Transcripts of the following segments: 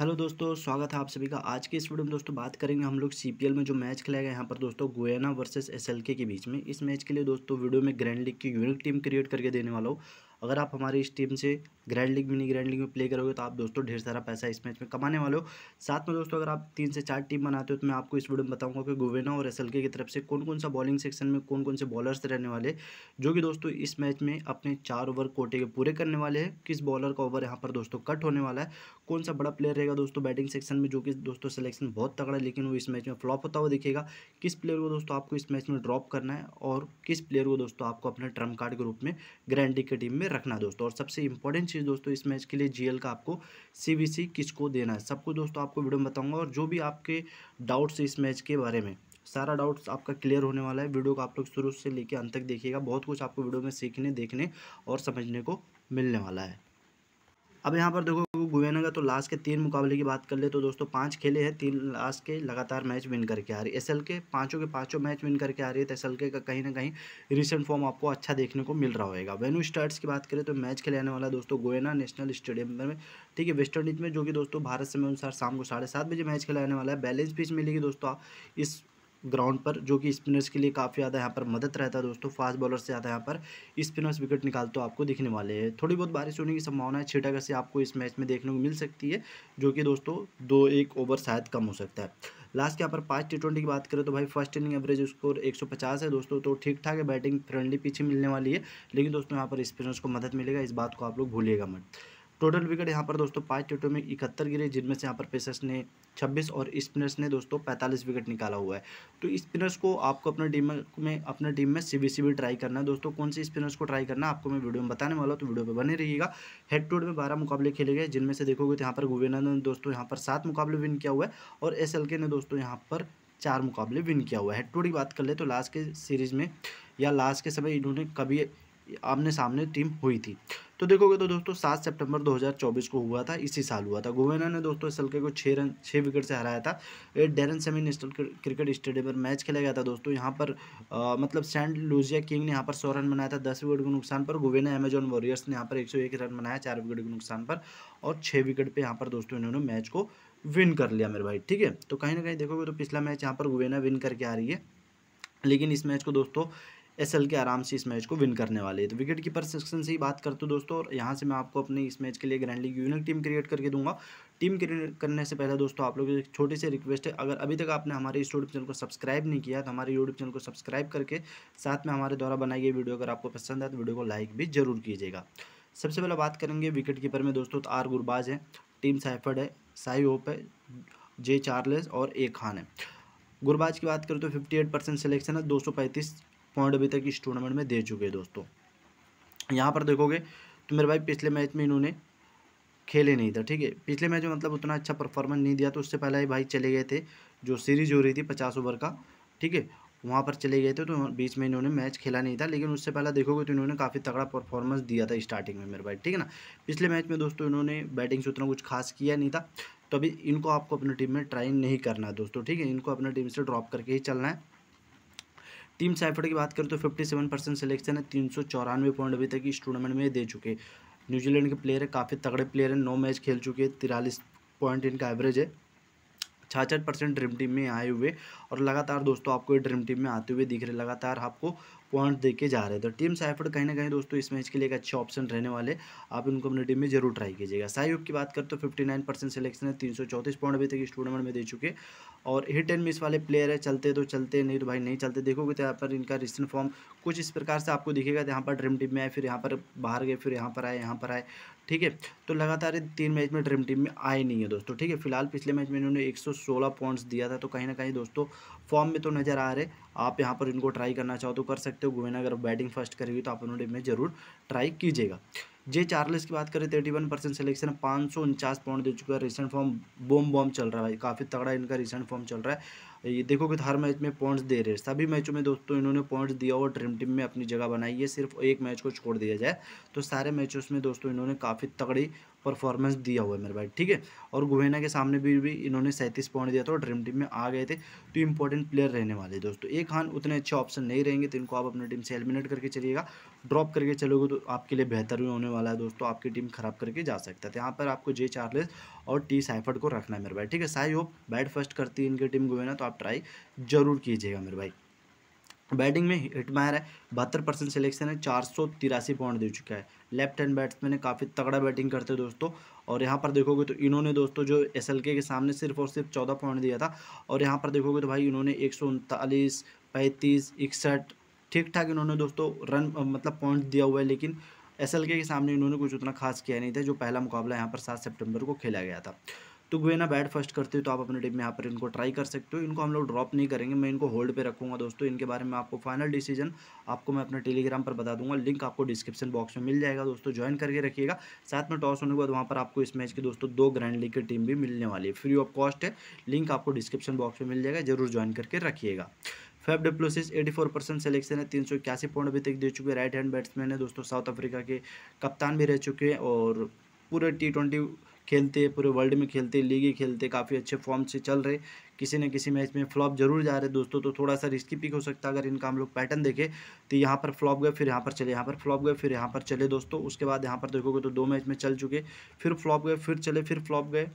hello दोस्तों स्वागत है आप सभी का आज के इस वीडियो में दोस्तों बात करेंगे हम लोग सी में जो मैच खेला गया यहाँ पर दोस्तों गोयाना वर्सेस एसएलके के बीच में इस मैच के लिए दोस्तों वीडियो में ग्रैंड लीग की यूनिक टीम क्रिएट करके देने वाला हूँ अगर आप हमारी इस टीम से grand league mini grand league में प्ले करोगे तो आप दोस्तों ढेर सारा पैसा इस मैच में कमाने वाले हो साथ में दोस्तों अगर आप तीन से चार टीम बनाते हो तो मैं आपको इस वीडियो में बताऊंगा कि गोवेना और एस की तरफ से कौन कौन सा बॉलिंग सेक्शन में कौन कौन से बॉलर्स रहने वाले जो कि दोस्तों इस मैच में अपने चार ओवर कोटे के पूरे करने वाले हैं किस बॉलर का ओवर यहाँ पर दोस्तों कट होने वाला है कौन सा बड़ा प्लेयर रहेगा दोस्तों बैटिंग सेक्शन में जो कि दोस्तों सिलेक्शन बहुत तगड़ा है लेकिन वो इस मैच में फ्लॉप होता हुआ दिखेगा किस प्लेयर को दोस्तों आपको इस मैच में ड्रॉप करना है और किस प्लेयर को दोस्तों आपको अपने ट्रम्प कार्ड के रूप में ग्रैंडी की टीम में रखना दोस्तों और सबसे इंपॉर्टेंट चीज़ दोस्तों इस मैच के लिए जीएल का आपको सीबीसी किसको देना है सबको दोस्तों आपको वीडियो में बताऊंगा और जो भी आपके डाउट्स इस मैच के बारे में सारा डाउट्स आपका क्लियर होने वाला है वीडियो को आप लोग शुरू से लेकर अंत तक देखिएगा बहुत कुछ आपको वीडियो में सीखने देखने और समझने को मिलने वाला है अब यहाँ पर देखो गुवेना तो लास्ट के तीन मुकाबले की बात कर ले तो दोस्तों पांच खेले हैं तीन लास्ट के लगातार मैच विन करके आ रही है एस के पांचों के पांचों मैच विन करके आ रही है तो एस का कहीं ना कहीं रिसेंट फॉर्म आपको अच्छा देखने को मिल रहा होगा वेन्यू स्टार्ट की बात करें तो मैच खेले आने वाला दोस्तों गोयना नेशनल स्टेडियम में ठीक है वेस्ट इंडीज में जो कि दोस्तों भारत समय अनुसार शाम को साढ़े बजे मैच खेला वाला है बैलेंस पिच मिलेगी दोस्तों इस ग्राउंड पर जो कि स्पिनर्स के लिए काफ़ी ज़्यादा यहाँ पर मदद रहता है दोस्तों फास्ट बॉलर से ज़्यादा यहाँ पर स्पिनर्स विकेट निकालते तो आपको दिखने वाले हैं थोड़ी बहुत बारिश होने की संभावना है छः कैसे आपको इस मैच में देखने को मिल सकती है जो कि दोस्तों दो एक ओवर शायद कम हो सकता है लास्ट के यहाँ पर पाँच टी ट्वेंटी की बात करें तो भाई फर्स्ट इनिंग एवरेज स्कोर एक है दोस्तों तो ठीक ठाक है बैटिंग फ्रेंडली पीछे मिलने वाली है लेकिन दोस्तों यहाँ पर स्पिनर्स को मदद मिलेगा इस बात को आप लोग भूलिएगा मत टोटल विकेट यहाँ पर दोस्तों पाँच टेटों में इकहत्तर गिरे जिनमें से यहाँ पर पेसर्स ने छब्बीस और स्पिनर्स ने दोस्तों पैंतालीस विकेट निकाला हुआ है तो स्पिनर्स को आपको अपने टीम में अपने टीम में सी बी ट्राई करना है दोस्तों कौन से स्पिनर्स को ट्राई करना आपको मैं वीडियो में बताने वाला हूँ तो वीडियो पर बने रहिएगा हेड टू में बारह मुकाबले खेले गए जिनमें से देखोगे तो यहाँ पर गुवेना ने दोस्तों यहाँ पर सात मुकाबले विन किया हुआ है और एस ने दोस्तों यहाँ पर चार मुकाबले विन किया हुआ है हेड टू की बात कर ले तो लास्ट के सीरीज में या लास्ट के समय इन्होंने कभी आमने सामने टीम हुई थी तो देखोगे तो दोस्तों सात सितंबर 2024 को हुआ था इसी साल हुआ था गोवेना ने दोस्तों हल्के को छः रन छः विकेट से हराया था Darren Sammy national cricket stadium पर मैच खेला गया था दोस्तों यहाँ पर आ, मतलब सेंट लूजिया किंग ने यहाँ पर सौ रन बनाया था दस विकेट के नुकसान पर गोवेना एमेजॉन वॉरियर्स ने यहाँ पर एक रन बनाया चार विकेट के नुकसान पर और छः विकेट पर यहाँ पर दोस्तों इन्होंने मैच को विन कर लिया मेरे भाई ठीक है तो कहीं ना कहीं देखोगे तो पिछला मैच यहाँ पर गुवेना विन करके आ रही है लेकिन इस मैच को दोस्तों एस के आराम से इस मैच को विन करने वाले तो विकेट कीपर सेक्शन से ही बात करते हूँ दोस्तों और यहाँ से मैं आपको अपने इस मैच के लिए grand league unique team create करके दूंगा टीम क्रिएट करने से पहले दोस्तों आप लोग एक छोटी सी रिक्वेस्ट है अगर अभी तक आपने हमारे इस यूट्यूब चैनल को सब्सक्राइब नहीं किया तो हमारे यूट्यूब चैनल को सब्सक्राइब करके साथ में हमारे द्वारा बनाई गई वीडियो अगर आपको पसंद आए तो वीडियो को लाइक भी जरूर कीजिएगा सबसे पहले बात करेंगे विकेट कीपर में दोस्तों तो आर गुरबाज है टीम साइफर्ड है साई होप है जे चार्लेस और ए खान है गुरबाज की बात करें तो 58 परसेंट सिलेक्शन है पैंतीस पॉइंट अभी तक इस टूर्नामेंट में दे चुके हैं दोस्तों यहाँ पर देखोगे तो मेरे भाई पिछले मैच में इन्होंने खेले नहीं था ठीक है पिछले मैच में मतलब उतना अच्छा परफॉर्मेंस नहीं दिया तो उससे पहले ही भाई चले गए थे जो सीरीज हो रही थी पचास ओवर का ठीक है वहाँ पर चले गए थे तो बीच में इन्होंने मैच खेला नहीं था लेकिन उससे पहले देखोगे तो इन्होंने काफ़ी तगड़ा परफॉर्मेंस दिया था स्टार्टिंग में मेरे भाई ठीक है ना पिछले मैच में दोस्तों इन्होंने बैटिंग से उतना कुछ खास किया नहीं था तो अभी इनको आपको अपनी टीम में ट्राई नहीं करना है दोस्तों ठीक है इनको अपनी टीम से ड्रॉप करके ही चलना है टीम साइफर की बात करें तो फिफ्टी सेवन परसेंट सिलेक्शन है तीन सौ चौरानवे पॉइंट अभी तक इस टूर्नामेंट में दे चुके न्यूजीलैंड के प्लेयर है काफ़ी तगड़े प्लेयर हैं नौ मैच खेल चुके हैं तिरालीस पॉइंट इनका एवरेज है छाछठ परसेंट ड्रीम टीम में आए हुए और लगातार दोस्तों आपको ड्रीम टीम में आते हुए दिख रहे लगातार आपको पॉइंट दे के जा रहे हैं तो टीम साइफर्ड कहीं ना कहीं दोस्तों इस मैच के लिए एक अच्छे ऑप्शन रहने वाले आप इनको अपनी टीम में जरूर ट्राई कीजिएगा साई की बात करते तो फिफ्टी नाइन परसेंट सिलेक्शन है तीन सौ चौंतीस पॉइंट अभी तक इस टूर्नामेंट में दे चुके और हिट एंड मिस वाले प्लेयर है चलते तो चलते नहीं तो भाई नहीं चलते देखोगे तो यहाँ पर इनका रिसेंट फॉर्म कुछ इस प्रकार से आपको दिखेगा यहाँ पर ड्रीम टीम में आए फिर यहाँ पर बाहर गए फिर यहाँ पर आए यहाँ पर आए ठीक है तो लगातार तीन मैच में ड्रीम टीम में आए नहीं है दोस्तों ठीक है फिलहाल पिछले मैच में इन्होंने एक पॉइंट्स दिया था तो कहीं ना कहीं दोस्तों फॉर्म में तो नज़र आ रहे आप यहाँ पर इनको ट्राई करना चाहो तो कर सकते हो गुवेना अगर बैटिंग फर्स्ट करेगी तो आप उन्होंने में ज़रूर ट्राई कीजिएगा जे चार्लिस की बात करें थर्टी वन परसेंट सिलेक्शन पाँच सौ उनचास पॉइंट दे चुका है रिसेंट फॉर्म बोम बॉम चल रहा है भाई काफ़ी तगड़ा इनका रिसेंट फॉर्म चल रहा है ये देखो कि हर मैच में पॉइंट्स दे रहे हैं सभी मैचों में दोस्तों इन्होंने पॉइंट्स दिया और ड्रीम टीम में अपनी जगह बनाई है सिर्फ एक मैच को छोड़ दिया जाए तो सारे मैचों में दोस्तों इन्होंने काफ़ी तगड़ी परफॉर्मेंस दिया हुआ है मेरे भाई ठीक है और गुवेना के सामने भी भी इन्होंने सैंतीस पॉइंट दिया था और ड्रीम टीम में आ गए थे तो इंपॉर्टेंट प्लेयर रहने वाले दोस्तों एक खान उतने अच्छे ऑप्शन नहीं रहेंगे तो इनको आप अपनी टीम से एलिमिनेट करके चलिएगा ड्रॉप करके चलोगे तो आपके लिए बेहतर भी होने वाला है दोस्तों आपकी टीम खराब करके जा सकता है तो यहाँ पर आपको जे चार्लेस और टी साइफर्ड को रखना मेरे भाई ठीक है साई होप बैट फर्स्ट करती है इनकी टीम गोवेना तो आप ट्राई जरूर कीजिएगा मेरे भाई बैटिंग में हिट मायर है बहत्तर परसेंट सिलेक्शन है चार सौ तिरासी पॉइंट दे चुका है लेफ्ट हैंड बैट्समैन है काफ़ी तगड़ा बैटिंग करते हैं दोस्तों और यहाँ पर देखोगे तो इन्होंने दोस्तों जो एस के सामने सिर्फ और सिर्फ चौदह पॉइंट दिया था और यहाँ पर देखोगे तो भाई इन्होंने एक सौ उनतालीस पैंतीस इकसठ ठीक ठाक इन्होंने दोस्तों रन मतलब पॉइंट दिया हुआ है लेकिन एस के सामने इन्होंने कुछ उतना खास किया नहीं था जो पहला मुकाबला यहाँ पर सात सेप्टेम्बर को खेला गया था तो गुवेना बैट फर्स्ट करते हो तो आप अपने टीम में यहाँ पर इनको ट्राई कर सकते हो इनको हम लोग ड्रॉप नहीं करेंगे मैं इनको होल्ड पे रखूँगा दोस्तों इनके बारे में आपको फाइनल डिसीजन आपको मैं अपने टेलीग्राम पर बता दूंगा लिंक आपको डिस्क्रिप्शन बॉक्स में मिल जाएगा दोस्तों ज्वाइन करके रखिएगा साथ में टॉस होने के बाद वहाँ पर आपको इस मैच की दोस्तों दो ग्रैंड लीग की टीम भी मिलने वाली है फ्री ऑफ कॉस्ट है लिंक आपको डिस्क्रिप्शन बॉक्स में मिल जाएगा जरूर ज्वाइन करके रखिएगा Faf du Plessis eighty four percent selection है तीन सौ इक्यासी पॉइंट अभी तक दे चुके हैं राइट हैंड बैट्समैन है दोस्तों साउथ अफ्रीका के कप्तान भी रह चुके हैं और पूरे टी ट्वेंटी खेलते पूरे वर्ल्ड में खेलते लीग ही खेलते काफ़ी अच्छे फॉर्म से चल रहे किसी न किसी मैच में फ्लॉप जरूर जा रहे दोस्तों तो थोड़ा सा रिस्की पिक हो सकता है अगर इनका हम लोग पैटर्न देखें तो यहाँ पर फ्लॉप गए फिर यहाँ पर चले यहाँ पर फ्लॉप गए फिर यहाँ पर चले दोस्तों उसके बाद यहाँ पर देखोगे तो दो मैच में चल चुके फिर फ्लॉप गए फिर चले फिर फ्लॉप गए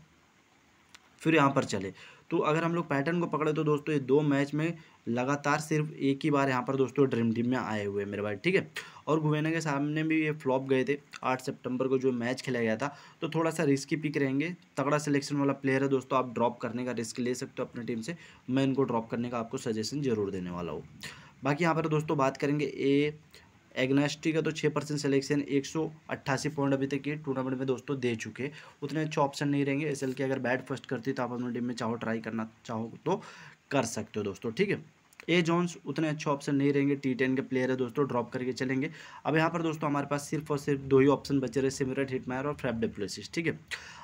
फिर यहाँ पर चले तो अगर हम लोग पैटर्न को पकड़े तो दोस्तों ये दो मैच में लगातार सिर्फ एक ही बार यहाँ पर दोस्तों ड्रीम टीम में आए हुए मेरे भाई ठीक है और गुवेना के सामने भी ये फ्लॉप गए थे आठ सितंबर को जो मैच खेला गया था तो थोड़ा सा रिस्की पिक रहेंगे तगड़ा सिलेक्शन वाला प्लेयर है दोस्तों आप ड्रॉप करने का रिस्क ले सकते हो अपनी टीम से मैं इनको ड्रॉप करने का आपको सजेशन जरूर देने वाला हूँ बाकी यहाँ पर दोस्तों बात करेंगे ए एग्नास्टी का तो छः परसेंट सिलेक्शन एक सौ अट्ठासी पॉइंट अभी तक के टूर्नामेंट में दोस्तों दे चुके उतने अच्छे ऑप्शन नहीं रहेंगे एस के अगर बैट फर्स्ट करती तो आप अपनी टीम में चाहो ट्राई करना चाहो तो कर सकते हो दोस्तों ठीक है ए जॉन्स उतने अच्छे ऑप्शन नहीं रहेंगे टी टेन के प्लेयर है दोस्तों ड्रॉप करके चलेंगे अब यहाँ पर दोस्तों हमारे पास सिर्फ और सिर्फ दो ही ऑप्शन बचे रहे सिमरट हिटमायर और फैब डिप्लोसिस ठीक है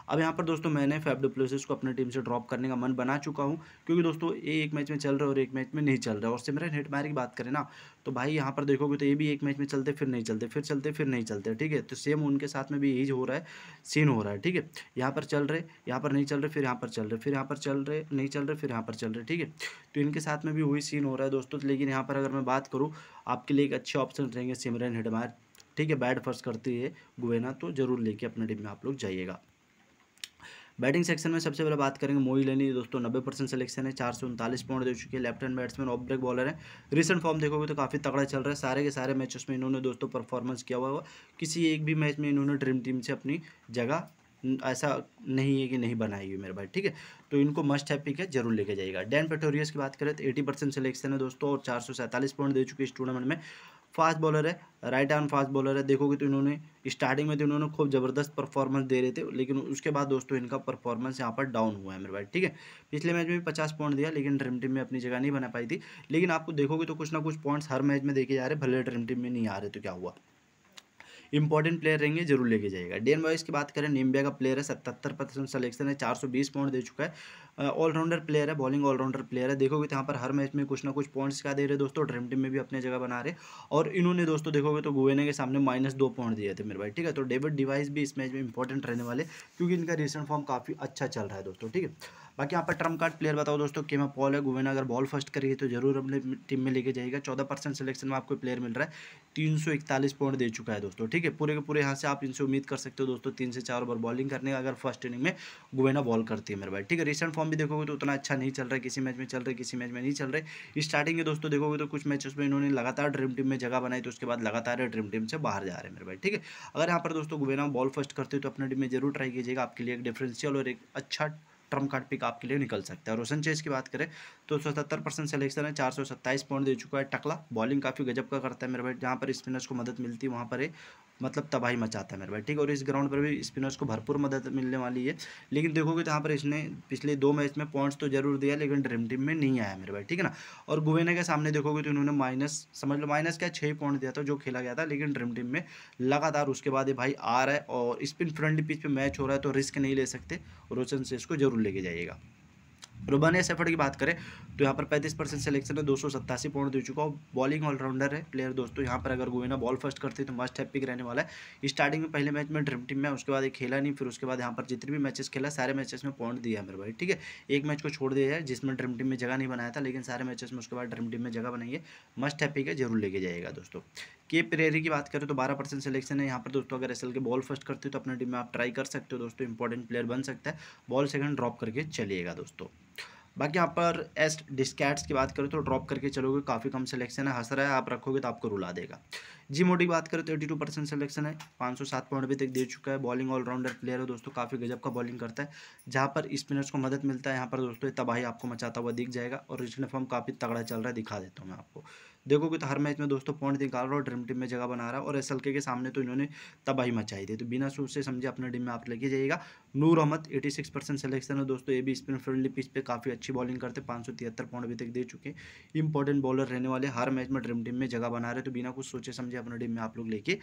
अब यहाँ पर दोस्तों मैंने फैब डिप्लोसिस को अपनी टीम से ड्रॉप करने का मन बना चुका हूँ क्योंकि दोस्तों ये एक मैच में चल रहा है और एक मैच में नहीं चल रहा है और सिमरेट हिटमायर की बात करें ना तो भाई यहाँ पर देखोगे तो ये भी एक मैच में चलते फिर नहीं चलते फिर चलते फिर नहीं चलते ठीक है तो सेम उनके साथ में भी यही हो रहा है सीन हो रहा है ठीक है यहाँ पर चल रहे यहाँ पर नहीं चल रहे फिर यहाँ पर चल रहे फिर यहाँ पर चल रहे नहीं चल रहे फिर यहाँ पर चल रहे ठीक है तो इनके साथ में भी वही सीन हो रहा है दोस्तों तो लेकिन यहाँ पर अगर मैं बात करूँ आपके लिए एक अच्छे ऑप्शन रहेंगे सिमरन हिडमायर ठीक है बैट फर्स्ट करती है गुवेना तो जरूर लेके अपने टीम में आप लोग जाइएगा बैटिंग सेक्शन में सबसे पहले बात करेंगे मोई लेनी दोस्तों नब्बे परसेंट सिलेक्शन है चार सौ उनतालीस पॉइंट दे चुके हैं left hand batsman off break bowler है रिसेंट फॉर्म देखोगे तो काफ़ी तगड़ा चल रहा है सारे के सारे मैचेस में इन्होंने दोस्तों परफॉर्मेंस किया हुआ किसी एक भी मैच में इन्होंने ड्रीम टीम से अपनी जगह ऐसा नहीं है कि नहीं बनाई हुई मेरे भाई ठीक है तो इनको मस्ट है पिक है जरूर लेके जाएगा डैन पेटोरियस की बात करें तो एटी परसेंट सिलेक्शन है दोस्तों और चार सौ सैंतालीस पॉइंट दे चुके इस टूर्नामेंट में फास्ट बॉलर है राइट आर्म फास्ट बॉलर है देखोगे तो इन्होंने स्टार्टिंग में तो इन्होंने खूब ज़बरदस्त परफॉर्मेंस दे रहे थे लेकिन उसके बाद दोस्तों इनका परफॉर्मेंस यहाँ पर डाउन हुआ है मेरे भाई ठीक है पिछले मैच में भी पचास पॉइंट दिया लेकिन ड्रीम टीम में अपनी जगह नहीं बना पाई थी लेकिन आपको देखोगे तो कुछ ना कुछ पॉइंट्स हर मैच में देखे जा रहे भले ड्रीम टीम में नहीं आ रहे तो क्या हुआ इंपॉर्टेंट प्लेयर रहेंगे जरूर लेके जाएगा डेन बॉयज़ की बात करें निम्बिया का प्लेयर है सतहत्तर परसेंट सलेक्शन है चार सौ बीस पॉइंट दे चुका है ऑलराउंडर प्लेयर है बॉलिंग ऑलराउंडर प्लेयर है देखोगे तो यहाँ पर हर मैच में कुछ ना कुछ पॉइंट्स क्या दे रहे दोस्तों ड्रीम टीम में भी अपने जगह बना रहे और इन्होंने दोस्तों देखोगे तो गुवेना के सामने माइनस दो पॉइंट दिए थे मेरे भाई ठीक है तो डेविड डिवाइस भी इस मैच में इंपॉर्टेंट रहने वाले क्योंकि इनका रिसेंट फॉर्म काफ़ी अच्छा चल रहा है दोस्तों ठीक है बाकी यहाँ पर ट्रम कार्ड प्लेयर बताओ दोस्तों मैं पॉल है गुवेना अगर बॉल फर्स्ट करिए तो जरूर अपने टीम में लेके जाएगा चौदह परसेंट सिलेक्शन में आपको प्लेयर मिल रहा है तीन सौ इकतालीस पॉइंट दे चुका है दोस्तों ठीक है पूरे के पूरे यहाँ से आप इनसे उम्मीद कर सकते हो दोस्तों तीन से चार ओवर बॉलिंग करने का अगर फर्स्ट इनिंग में गुवेना बॉल करती है मेरे भाई ठीक है रिसेंट फॉर्म भी देखोगे तो उतना अच्छा नहीं चल रहा है किसी मैच में चल रहे किसी मैच में नहीं चल रहे स्टार्टिंग में दोस्तों देखोगे तो कुछ मैचेस में इन्होंने लगातार ड्रीम टीम में जगह बनाई तो उसके बाद लगातार ड्रीम टीम से बाहर जा रहे हैं मेरे भाई ठीक है अगर यहाँ पर दोस्तों गुबेना बॉल फर्स्ट करते हो तो अपने टीम में जरूर ट्राई कीजिएगा आपके लिए एक डिफ्रेंशियल और एक अच्छा ट्रम कार्ड पिक आपके लिए निकल सकता है रोशन चेस की बात करें तो सतहत्तर परसेंट सेलेक्शन है चार सौ सत्ताईस पॉइंट दे चुका है टकला बॉलिंग काफ़ी गजब का करता है मेरे भाई जहाँ पर स्पिनर्स को मदद मिलती है वहाँ पर मतलब तबाही मचाता है मेरे भाई ठीक और इस ग्राउंड पर भी स्पिनर्स को भरपूर मदद मिलने वाली है लेकिन देखोगे तो यहाँ पर इसने पिछले दो मैच में पॉइंट्स तो जरूर दिया लेकिन ड्रीम टीम में नहीं आया मेरे भाई ठीक है ना और गुवेना के सामने देखोगे तो इन्होंने माइनस समझ लो माइनस क्या छः पॉइंट दिया था जो खेला गया था लेकिन ड्रीम टीम में लगातार उसके बाद ये भाई आ रहा है और स्पिन फ्रेंडली पिच पर मैच हो रहा है तो रिस्क नहीं ले सकते रोशन से इसको जरूर लेके जाइएगा रुबन एस एफर्ट की बात करें तो यहाँ पर पैंतीस परसेंट सेलेक्शन है दो सौ सत्तासी पॉइंट दे चुका बॉलिंग ऑलराउंडर है प्लेयर दोस्तों तो यहाँ पर अगर गोविना बॉल फर्स्ट करती है तो मस्ट हैप्पी रहने वाला है स्टार्टिंग में पहले मैच में ड्रीम टीम में उसके बाद एक खेला नहीं फिर उसके बाद यहाँ पर जितने भी मैचेस खेला सारे मैचेस में पॉइंट दिया मेरे भाई ठीक है एक मैच को छोड़ दिया है जिसमें ड्रीम टीम में जगह नहीं बनाया था लेकिन सारे मैचेस में उसके बाद ड्रीम टीम में जगह बनाइए मस्ट हैप्पी का है जरूर लेके जाएगा दोस्तों के प्रेरी की बात करें तो बारह परसेंट सिलेक्शन है यहाँ पर दोस्तों अगर एस के बॉल फर्स्ट करते हो तो अपने टीम में आप ट्राई कर सकते हो दोस्तों इंपॉर्टेंट प्लेयर बन सकता है बॉल सेकंड ड्रॉप करके चलिएगा दोस्तों बाकी यहाँ पर एस्ट डिस्कैट्स की बात करें तो ड्रॉप करके चलोगे काफ़ी कम सिलेक्शन है हंस रहा है आप रखोगे तो आपको रुला देगा जी मोटी की बात करें तो एटी टू परसेंट सिलेक्शन है पाँच सौ सात पॉइंट अभी तक दे चुका है बॉलिंग ऑलराउंडर प्लेयर है दोस्तों काफ़ी गजब का बॉलिंग करता है जहाँ पर स्पिनर्स को मदद मिलता है यहाँ पर दोस्तों तबाही आपको मचाता हुआ दिख जाएगा और रिटर्न फॉर्म काफ़ी तगड़ा चल रहा है दिखा देता हूँ मैं आपको देखोगे तो हर मैच में दोस्तों पॉइंट निकाल रहा और ड्रीम टीम में जगह बना रहा और एस के सामने तो इन्होंने तबाही मचाई थी तो बिना सोच से समझे अपने टीम में आप लेके जाइएगा Noor Ahmad eighty six percent selection है दोस्तों ये भी स्पिन फ्रेंडली पिच पे काफ़ी अच्छी बॉलिंग करते पाँच सौ तिहत्तर पॉइंट अभी तक दे चुके इंपॉर्टेंट बॉलर रहने वाले हर मैच में ड्रीम टीम में जगह बना रहे तो बिना कुछ सोचे समझे अपने टीम में आप लोग लेके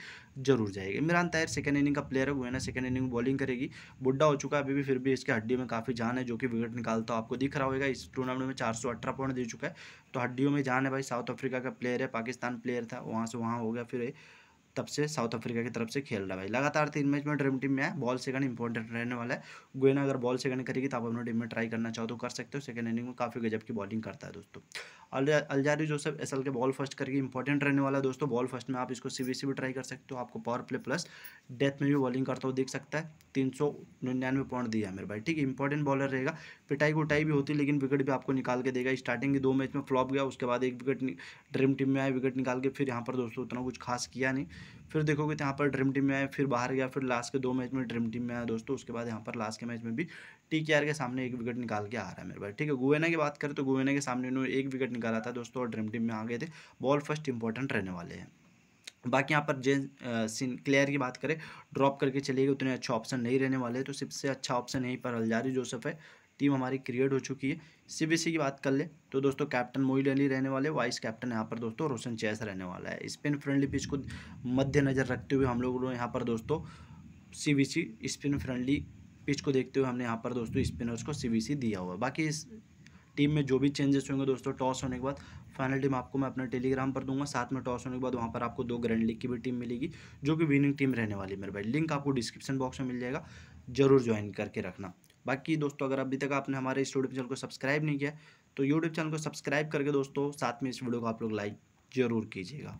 जरूर जाएगा इमरान ताहिर सेकंड इनिंग का प्लेयर है वो है ना सेकंड इनिंग बॉलिंग करेगी बुढ़ा हो चुका है अभी भी फिर भी इसके हड्डी में काफ़ी जान है जो कि विकेट निकालता आपको दिख रहा होगा इस टूर्नामेंट में चार पॉइंट दे चुका है तो हड्डियों में जान है भाई साउथ अफ्रीका का प्लेयर है पाकिस्तान प्लेयर था वहाँ से वहाँ हो गया फिर तब से साउथ अफ्रीका की तरफ से खेल रहा है भाई लगातार तीन मैच में ड्रीम टीम में है बॉल सेकंड इंपॉर्टेंट रहने वाला है गोयना अगर बॉल सेकंड करेगी तो आप अपने टीम में ट्राई करना चाहो तो कर सकते हो सेकंड इनिंग में काफ़ी गजब की बॉलिंग करता है दोस्तों अलजारी जोसेफ एस के बॉल फर्स्ट करके इंपॉर्टेंट रहने वाला है दोस्तों बॉल फर्स्ट में आप इसको सी भी ट्राई कर सकते हो आपको पावर प्ले प्लस डेथ में भी बॉलिंग करता हुआ देख सकता है तीन सौ निन्यानवे पॉइंट दिया मेरे भाई ठीक है इंपॉर्टेंट बॉलर रहेगा पिटाई उटाई भी होती लेकिन विकेट भी आपको निकाल के देगा स्टार्टिंग के दो मैच में फ्लॉप गया उसके बाद एक विकेट ड्रीम टीम में आए विकेट निकाल के फिर यहाँ पर दोस्तों उतना कुछ खास किया नहीं फिर देखोगे तो यहाँ पर ड्रीम टीम में आया फिर बाहर गया फिर लास्ट के दो मैच में ड्रीम टीम में आया दोस्तों उसके बाद यहाँ पर लास्ट के मैच में भी टी के आर के सामने एक विकेट निकाल के आ रहा है मेरे भाई ठीक है गुवेना की बात करें तो गुवेना के सामने उन्होंने एक विकेट निकाला था दोस्तों और ड्रीम टीम में आ गए थे बॉल फर्स्ट इंपॉर्टेंट रहने वाले हैं बाकी यहाँ पर जेन सिन क्लेयर की बात करें ड्रॉप करके चले गए उतने अच्छे ऑप्शन नहीं रहने वाले तो सबसे अच्छा ऑप्शन यहीं पर अलजारी जोसफ है टीम हमारी क्रिएट हो चुकी है सीबीसी की बात कर ले तो दोस्तों कैप्टन मोइन अली रहने वाले वाइस कैप्टन यहाँ पर दोस्तों रोशन चैस रहने वाला है स्पिन फ्रेंडली पिच को मद्देनजर रखते हुए हम लोगों ने यहाँ पर दोस्तों सीबीसी स्पिन फ्रेंडली पिच को देखते हुए हमने यहाँ पर दोस्तों स्पिनर्स को सीबीसी दिया हुआ है बाकी इस टीम में जो भी चेंजेस होंगे दोस्तों टॉस होने के बाद फाइनल टीम आपको मैं अपने टेलीग्राम पर दूंगा साथ में टॉस होने के बाद वहाँ पर आपको दो ग्रैंड लीग की भी टीम मिलेगी जो कि विनिंग टीम रहने वाली है मेरे भाई लिंक आपको डिस्क्रिप्शन बॉक्स में मिल जाएगा जरूर ज्वाइन करके रखना बाकी दोस्तों अगर अभी तक आपने हमारे इस यूट्यूब चैनल को सब्सक्राइब नहीं किया तो यूट्यूब चैनल को सब्सक्राइब करके दोस्तों साथ में इस वीडियो को आप लोग लाइक ज़रूर कीजिएगा